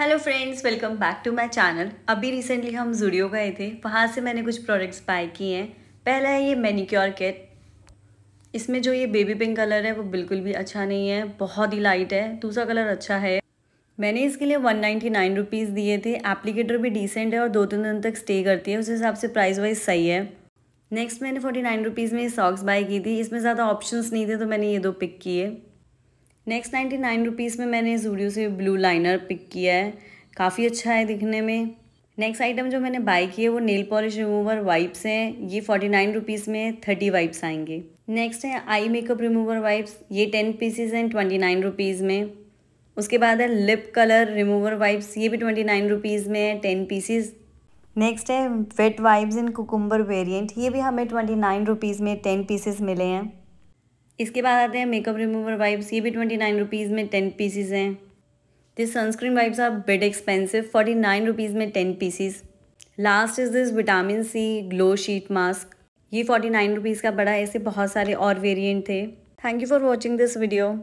hello friends welcome back to my channel अभी recently हम Zudio गए थे वहाँ से मैंने कुछ प्रोडक्ट्स बाय किए हैं पहला है ये मैनीक्योर किट इसमें जो ये बेबी पिंक कलर है वो बिल्कुल भी अच्छा नहीं है बहुत ही लाइट है दूसरा कलर अच्छा है मैंने इसके लिए वन नाइन्टी नाइन रुपीज़ दिए थे एप्लीकेटर भी डिसेंट है और दो तीन दिन तक स्टे करती है उस हिसाब से प्राइस वाइज सही है नेक्स्ट मैंने फोर्टी नाइन रुपीज़ में सॉक्स बाय की थी इसमें ज़्यादा ऑप्शंस नहीं थे तो मैंने ये दो पिक किए नेक्स्ट नाइन्टी नाइन रुपीज़ में मैंने जूडियो से ब्लू लाइनर पिक किया है काफ़ी अच्छा है दिखने में नेक्स्ट आइटम जो मैंने बाई की है वो नेल पॉलिश रिमूवर वाइप्स हैं ये फोर्टी नाइन रुपीज़ में थर्टी वाइप्स आएंगे नेक्स्ट है आई मेकअप रिमूवर वाइप्स ये टेन पीसीज हैं ट्वेंटी नाइन रुपीज़ में उसके बाद है लिप कलर रिमूवर वाइप्स ये भी ट्वेंटी नाइन रुपीज़ में है टेन पीसीज नेक्स्ट है wet wipes in cucumber variant ये भी हमें ट्वेंटी नाइन रुपीज़ में टेन पीसेस मिले हैं इसके बाद आते हैं मेकअप रिमूवर वाइप्स ये भी ट्वेंटी नाइन रुपीज़ में टेन पीसीज हैं this sunscreen wipes are bit expensive forty nine rupees में ten pieces last is this vitamin C glow sheet mask ये फोर्टी नाइन रुपीज़ का बड़ा ऐसे बहुत सारे और वेरियंट थे thank you for watching this video